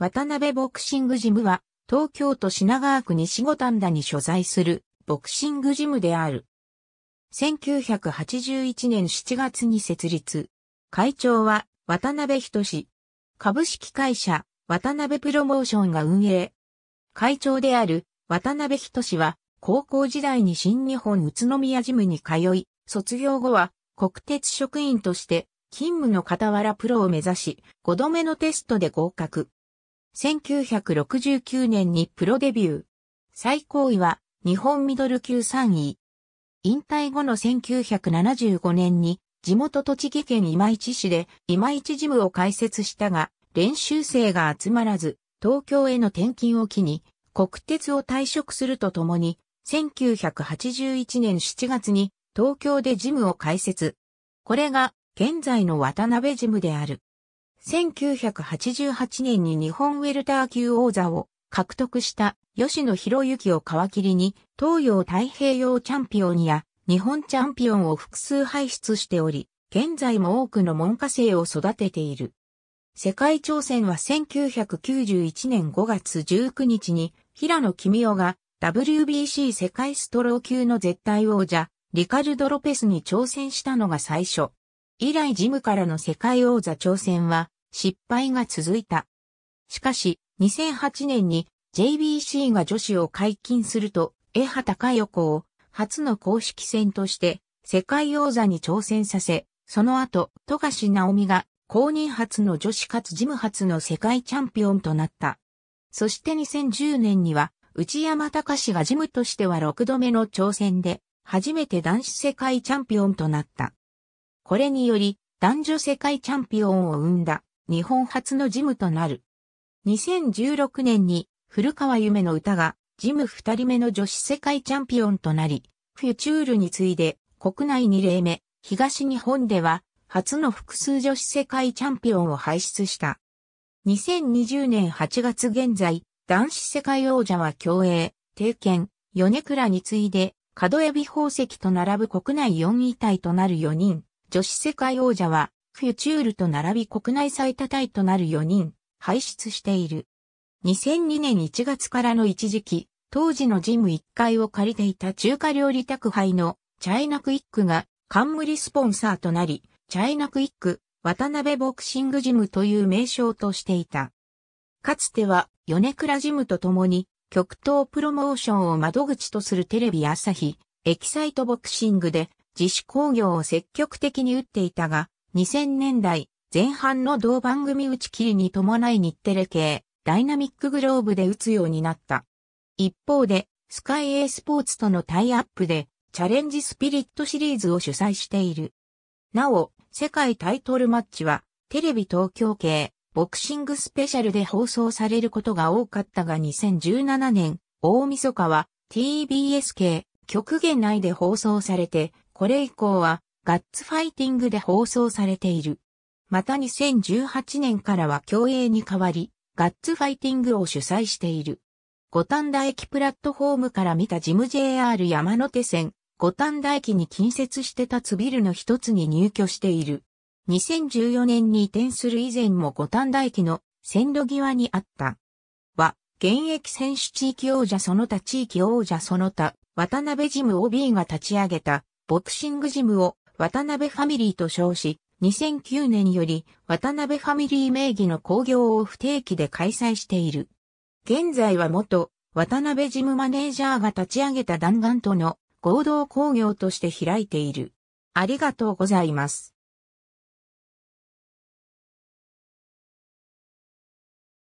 渡辺ボクシングジムは、東京都品川区西五反田に所在するボクシングジムである。1981年7月に設立。会長は渡辺人志。株式会社渡辺プロモーションが運営。会長である渡辺人志は高校時代に新日本宇都宮ジムに通い、卒業後は国鉄職員として勤務の傍らプロを目指し、5度目のテストで合格。1969年にプロデビュー。最高位は日本ミドル級3位。引退後の1975年に地元栃木県今市市で今市ジムを開設したが練習生が集まらず東京への転勤を機に国鉄を退職するとともに1981年7月に東京でジムを開設。これが現在の渡辺ジムである。1988年に日本ウェルター級王座を獲得した吉野博之を皮切りに東洋太平洋チャンピオンや日本チャンピオンを複数輩出しており、現在も多くの門下生を育てている。世界挑戦は1991年5月19日に平野君夫が WBC 世界ストロー級の絶対王者リカルド・ロペスに挑戦したのが最初。以来ジムからの世界王座挑戦は失敗が続いた。しかし、2008年に JBC が女子を解禁すると、江畑佳代子を初の公式戦として世界王座に挑戦させ、その後、富樫直美が公認初の女子かつジム初の世界チャンピオンとなった。そして2010年には、内山隆がジムとしては6度目の挑戦で、初めて男子世界チャンピオンとなった。これにより、男女世界チャンピオンを生んだ。日本初のジムとなる。2016年に古川夢の歌がジム二人目の女子世界チャンピオンとなり、フュチュールに次いで国内二例目、東日本では初の複数女子世界チャンピオンを輩出した。2020年8月現在、男子世界王者は競泳、定見、米倉に次いで、角エビ宝石と並ぶ国内4位体となる4人、女子世界王者はフュチュールと並び国内最多タイとなる4人、輩出している。2002年1月からの一時期、当時のジム1階を借りていた中華料理宅配のチャイナクイックが冠スポンサーとなり、チャイナクイック、渡辺ボクシングジムという名称としていた。かつては、米倉ジムと共に、極東プロモーションを窓口とするテレビ朝日、エキサイトボクシングで、自主工業を積極的に打っていたが、2000年代前半の同番組打ち切りに伴い日テレ系ダイナミックグローブで打つようになった。一方で、スカイエースポーツとのタイアップでチャレンジスピリットシリーズを主催している。なお、世界タイトルマッチはテレビ東京系ボクシングスペシャルで放送されることが多かったが2017年大晦日は TBS 系極限内で放送されて、これ以降はガッツファイティングで放送されている。また2018年からは競泳に変わり、ガッツファイティングを主催している。五反田駅プラットフォームから見たジム JR 山手線、五反田駅に近接して立つビルの一つに入居している。2014年に移転する以前も五反田駅の線路際にあった。は、現役選手地域王者その他地域王者その他、渡辺ジム OB が立ち上げたボクシングジムを渡辺ファミリーと称し、2009年より渡辺ファミリー名義の興行を不定期で開催している。現在は元渡辺事務マネージャーが立ち上げた弾丸との合同興行として開いている。ありがとうございます。